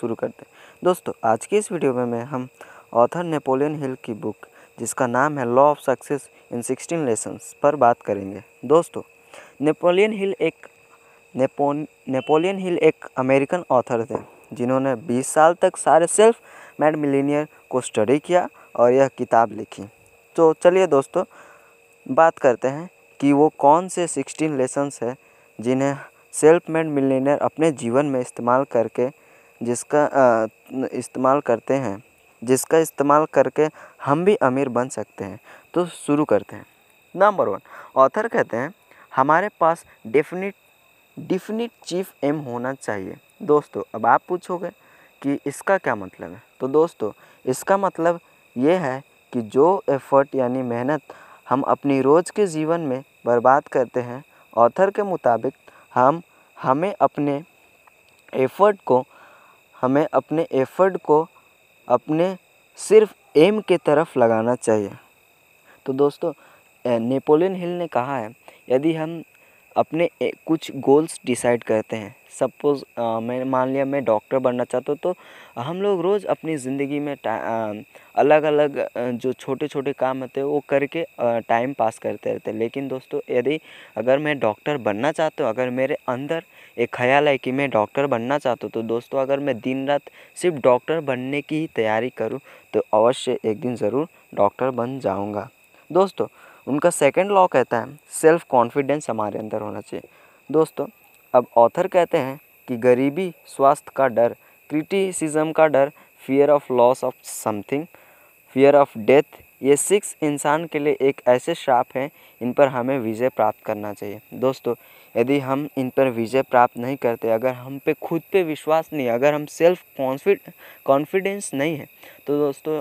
शुरू करते हैं दोस्तों आज के इस वीडियो में मैं हम ऑथर नेपोलियन हिल की बुक जिसका नाम है law of success in sixteen lessons पर बात करेंगे दोस्तों नेपोलियन हिल एक नेपो नेपोलियन हिल एक अमेरिकन ऑथर थे जिन्होंने 20 साल तक सारे सेल्फ मेड मिलीनियर को स्टडी किया और यह किताब लिखी तो चलिए दोस्तों बात करते हैं कि वो कौन से 16 लेसन्स हैं जिन्हें सेल्फ मेड मिलीनियर अपने जीवन में इस्तेमाल करके जिसका इस्तेमाल करते हैं जिसका इस्तेमाल करके हम भी अमीर बन सकते हैं तो शुरू करते हैं नंबर वन ऑथर कहते हैं हमारे पास डेफिनेट डिफिनिट चीफ एम होना चाहिए दोस्तों अब आप पूछोगे कि इसका क्या मतलब है तो दोस्तों इसका मतलब ये है कि जो एफर्ट यानी मेहनत हम अपनी रोज़ के जीवन में बर्बाद करते हैं ऑथर के मुताबिक हम हमें अपने एफर्ट को हमें अपने एफ़र्ट को अपने सिर्फ एम के तरफ लगाना चाहिए तो दोस्तों नेपोलियन हिल ने कहा है यदि हम अपने कुछ गोल्स डिसाइड करते हैं सपोज़ मैंने मान लिया मैं डॉक्टर बनना चाहता हूँ तो हम लोग रोज़ अपनी ज़िंदगी में अलग अलग जो छोटे छोटे काम होते हैं वो करके टाइम पास करते रहते हैं लेकिन दोस्तों यदि अगर मैं डॉक्टर बनना चाहता हूँ अगर मेरे अंदर एक ख्याल है कि मैं डॉक्टर बनना चाहता हूँ तो दोस्तों अगर मैं दिन रात सिर्फ डॉक्टर बनने की ही तैयारी करूँ तो अवश्य एक दिन ज़रूर डॉक्टर बन जाऊँगा दोस्तों उनका सेकंड लॉ कहता है सेल्फ कॉन्फिडेंस हमारे अंदर होना चाहिए दोस्तों अब ऑथर कहते हैं कि गरीबी स्वास्थ्य का डर क्रिटिसिज्म का डर fear of loss of something fear of death ये सिक्स इंसान के लिए एक ऐसे श्राप हैं इन पर हमें विजय प्राप्त करना चाहिए दोस्तों यदि हम इन पर विजय प्राप्त नहीं करते अगर हम पे खुद पे विश्वास नहीं अगर हम सेल्फ कॉन्फिड कॉन्फिडेंस नहीं है तो दोस्तों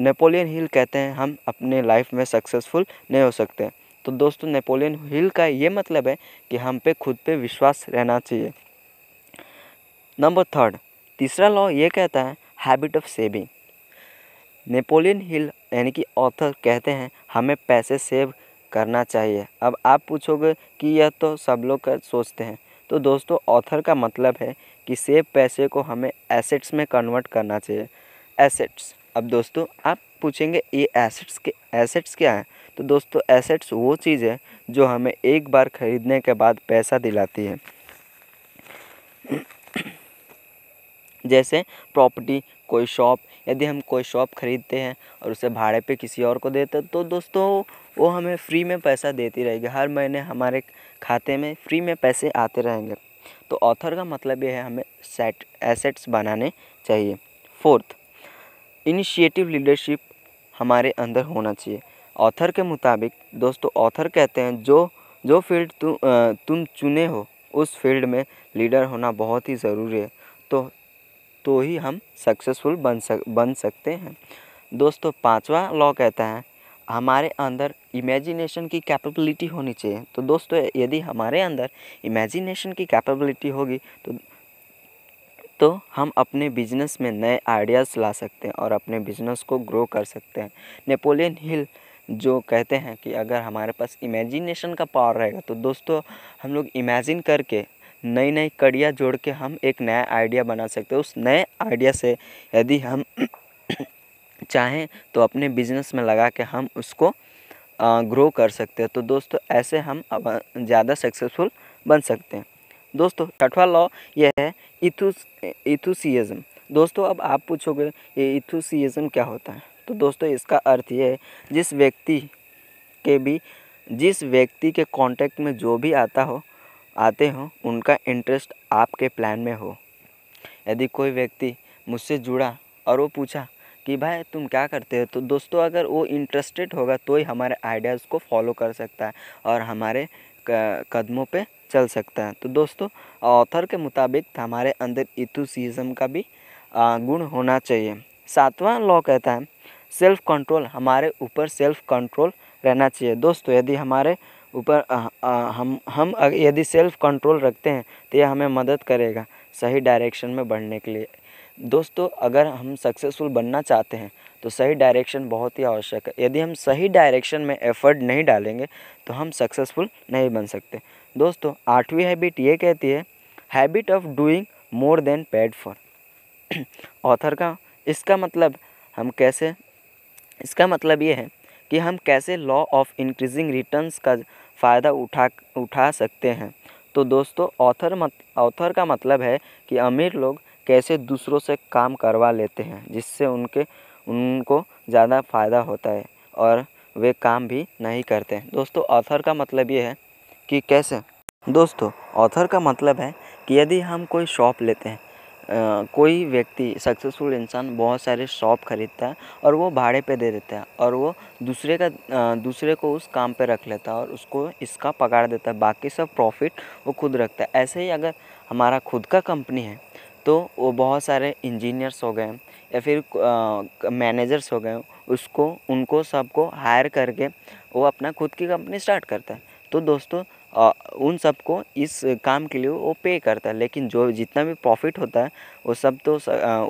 नेपोलियन हिल कहते हैं हम अपने लाइफ में सक्सेसफुल नहीं हो सकते तो दोस्तों नेपोलियन हिल का ये मतलब है कि हम पे खुद पे विश्वास रहना चाहिए नंबर थर्ड तीसरा लॉ ये कहता है habit of saving Napoleon Hill यानी कि ऑथर कहते हैं हमें पैसे सेव करना चाहिए अब आप पूछोगे कि यह तो सब लोग कर सोचते हैं तो दोस्तों ऑथर का मतलब है कि सेव पैसे को हमें एसेट्स में कन्वर्ट करना चाहिए एसेट्स अब दोस्तों आप पूछेंगे ये एसेट्स के एसेट्स क्या है तो दोस्तों एसेट्स वो चीज़ है जो हमें एक बार ख़रीदने के बाद पैसा दिलाती है जैसे प्रॉपर्टी कोई शॉप यदि हम कोई शॉप ख़रीदते हैं और उसे भाड़े पे किसी और को देते तो दोस्तों वो हमें फ्री में पैसा देती रहेगी हर महीने हमारे खाते में फ्री में पैसे आते रहेंगे तो ऑथर का मतलब ये है हमें सेट एसेट्स बनाने चाहिए फोर्थ इनिशिएटिव लीडरशिप हमारे अंदर होना चाहिए ऑथर के मुताबिक दोस्तों ऑथर कहते हैं जो जो फील्ड तु, तुम चुने हो उस फील्ड में लीडर होना बहुत ही ज़रूरी है तो तो ही हम सक्सेसफुल बन सक बन सकते हैं दोस्तों पांचवा लॉ कहता है हमारे अंदर इमेजिनेशन की कैपेबिलिटी होनी चाहिए तो दोस्तों यदि हमारे अंदर इमेजिनेशन की कैपेबिलिटी होगी तो तो हम अपने बिजनेस में नए आइडियाज़ ला सकते हैं और अपने बिजनेस को ग्रो कर सकते हैं नेपोलियन हिल जो कहते हैं कि अगर हमारे पास इमेजिनेशन का पावर रहेगा तो दोस्तों हम लोग इमेजिन करके नई नई कड़ियाँ जोड़ के हम एक नया आइडिया बना सकते हैं उस नए आइडिया से यदि हम चाहें तो अपने बिजनेस में लगा के हम उसको ग्रो कर सकते हैं तो दोस्तों ऐसे हम ज़्यादा सक्सेसफुल बन सकते हैं दोस्तों छठवा लॉ यह है इथुस इथुसियज़म दोस्तों अब आप पूछोगे ये इथुसियज़म क्या होता है तो दोस्तों इसका अर्थ ये है जिस व्यक्ति के भी जिस व्यक्ति के कांटेक्ट में जो भी आता हो आते हो उनका इंटरेस्ट आपके प्लान में हो यदि कोई व्यक्ति मुझसे जुड़ा और वो पूछा कि भाई तुम क्या करते हो तो दोस्तों अगर वो इंटरेस्टेड होगा तो ही हमारे आइडियाज़ को फॉलो कर सकता है और हमारे कदमों पे चल सकता है तो दोस्तों ऑथर के मुताबिक हमारे अंदर इतुसीज़म का भी गुण होना चाहिए सातवां लॉ कहता है सेल्फ कंट्रोल हमारे ऊपर सेल्फ कंट्रोल रहना चाहिए दोस्तों यदि हमारे ऊपर हम हम यदि सेल्फ कंट्रोल रखते हैं तो यह हमें मदद करेगा सही डायरेक्शन में बढ़ने के लिए दोस्तों अगर हम सक्सेसफुल बनना चाहते हैं तो सही डायरेक्शन बहुत ही आवश्यक है यदि हम सही डायरेक्शन में एफर्ट नहीं डालेंगे तो हम सक्सेसफुल नहीं बन सकते दोस्तों आठवीं हैबिट ये कहती है habit of doing more than paid for author का इसका मतलब हम कैसे इसका मतलब ये है कि हम कैसे लॉ ऑफ इंक्रीजिंग रिटर्न्स का फ़ायदा उठा उठा सकते हैं तो दोस्तों ऑथर मत ऑथर का मतलब है कि अमीर लोग कैसे दूसरों से काम करवा लेते हैं जिससे उनके उनको ज़्यादा फ़ायदा होता है और वे काम भी नहीं करते दोस्तों ऑथर का मतलब ये है कि कैसे दोस्तों ऑथर का मतलब है कि यदि हम कोई शॉप लेते हैं आ, कोई व्यक्ति सक्सेसफुल इंसान बहुत सारे शॉप खरीदता है और वो भाड़े पे दे देता है और वो दूसरे का आ, दूसरे को उस काम पे रख लेता है और उसको इसका पकड़ देता है बाकी सब प्रॉफिट वो खुद रखता है ऐसे ही अगर हमारा खुद का कंपनी है तो वो बहुत सारे इंजीनियर्स हो गए या फिर मैनेजर्स हो गए उसको उनको सबको हायर करके वो अपना खुद की कंपनी स्टार्ट करता है तो दोस्तों उन सबको इस काम के लिए वो पे करता है लेकिन जो जितना भी प्रॉफिट होता है वो सब तो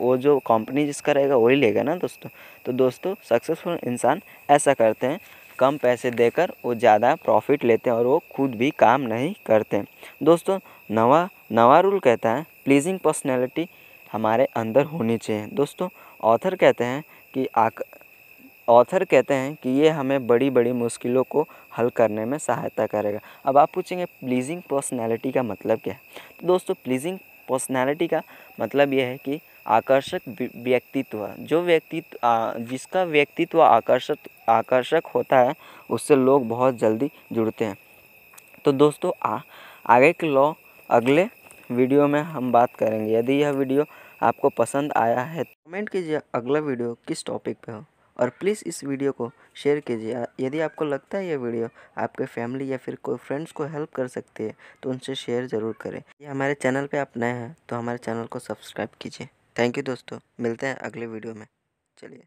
वो जो कंपनी जिसका रहेगा वही लेगा ना दोस्तों तो दोस्तों सक्सेसफुल इंसान ऐसा करते हैं कम पैसे देकर वो ज़्यादा प्रॉफिट लेते हैं और वो खुद भी काम नहीं करते दोस्तों नवा नवा रूल कहता है प्लीजिंग पर्सनैलिटी हमारे अंदर होनी चाहिए दोस्तों ऑथर कहते हैं कि आक ऑथर कहते हैं कि ये हमें बड़ी बड़ी मुश्किलों को हल करने में सहायता करेगा अब आप पूछेंगे प्लीजिंग पर्सनैलिटी का मतलब क्या है तो दोस्तों प्लीजिंग पर्सनैलिटी का मतलब ये है कि आकर्षक व्यक्तित्व जो व्यक्तित्व जिसका व्यक्तित्व आकर्षक आकर्षक होता है उससे लोग बहुत जल्दी जुड़ते हैं तो दोस्तों आ, आगे के लॉ अगले वीडियो में हम बात करेंगे यदि यह वीडियो आपको पसंद आया है तो कमेंट कीजिए अगला वीडियो किस टॉपिक पे हो और प्लीज़ इस वीडियो को शेयर कीजिए यदि आपको लगता है यह वीडियो आपके फैमिली या फिर कोई फ्रेंड्स को हेल्प कर सकती है तो उनसे शेयर ज़रूर करें ये हमारे चैनल पे आप नए हैं तो हमारे चैनल को सब्सक्राइब कीजिए थैंक यू दोस्तों मिलते हैं अगले वीडियो में चलिए